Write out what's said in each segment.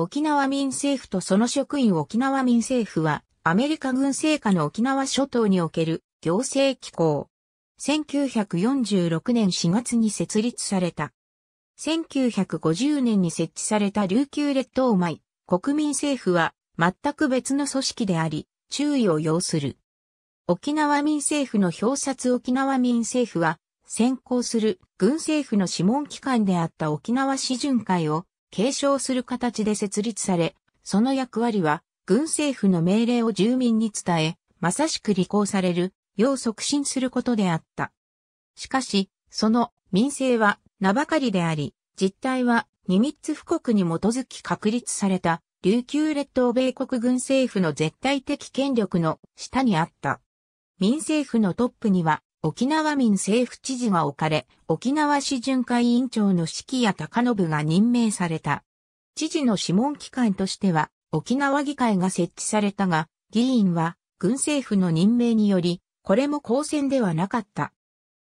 沖縄民政府とその職員沖縄民政府は、アメリカ軍政下の沖縄諸島における行政機構。1946年4月に設立された。1950年に設置された琉球列島米、国民政府は全く別の組織であり、注意を要する。沖縄民政府の表札沖縄民政府は、先行する軍政府の諮問機関であった沖縄市巡回を継承する形で設立され、その役割は、軍政府の命令を住民に伝え、まさしく履行される、よう促進することであった。しかし、その民政は名ばかりであり、実態はニミッツ布告に基づき確立された琉球列島米国軍政府の絶対的権力の下にあった。民政府のトップには沖縄民政府知事が置かれ、沖縄市巡回委員長の揮谷隆信が任命された。知事の諮問機関としては、沖縄議会が設置されたが、議員は、軍政府の任命により、これも公選ではなかった。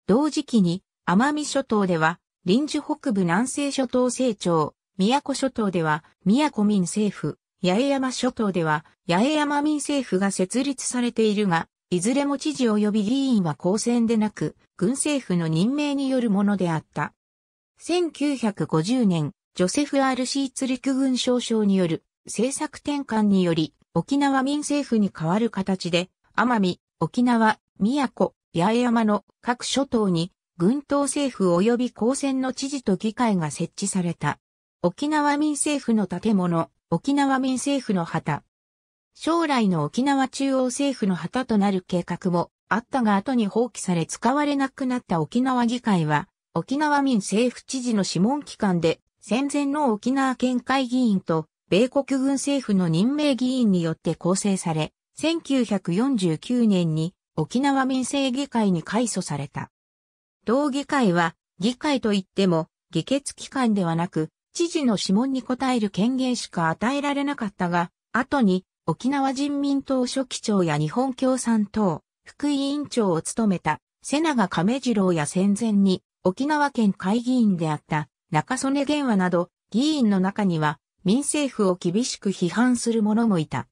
同時期に、奄美諸島では、臨時北部南西諸島成長、宮古諸島では、宮古民政府、八重山諸島では、八重山民政府が設立されているが、いずれも知事及び議員は公選でなく、軍政府の任命によるものであった。1950年、ジョセフ・ R・ シーツ陸軍少将による政策転換により、沖縄民政府に代わる形で、奄美、沖縄、宮古、八重山の各諸島に、軍党政府及び公選の知事と議会が設置された。沖縄民政府の建物、沖縄民政府の旗、将来の沖縄中央政府の旗となる計画もあったが後に放棄され使われなくなった沖縄議会は、沖縄民政府知事の諮問機関で、戦前の沖縄県会議員と、米国軍政府の任命議員によって構成され、1949年に沖縄民政議会に改組された。同議会は、議会といっても、議決機関ではなく、知事の諮問に答える権限しか与えられなかったが、後に沖縄人民党書記長や日本共産党、副委員長を務めた、瀬長亀次郎や戦前に、沖縄県会議員であった、中曽根源和など、議員の中には、民政府を厳しく批判する者もいた。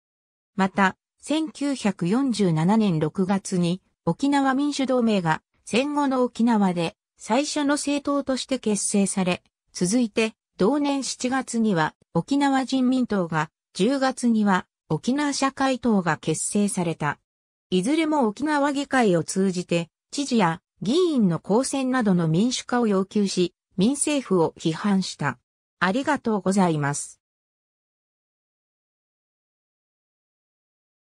また、1947年6月に、沖縄民主同盟が、戦後の沖縄で、最初の政党として結成され、続いて、同年7月には、沖縄人民党が、10月には、沖縄社会党が結成された。いずれも沖縄議会を通じて、知事や議員の公選などの民主化を要求し、民政府を批判した。ありがとうございます。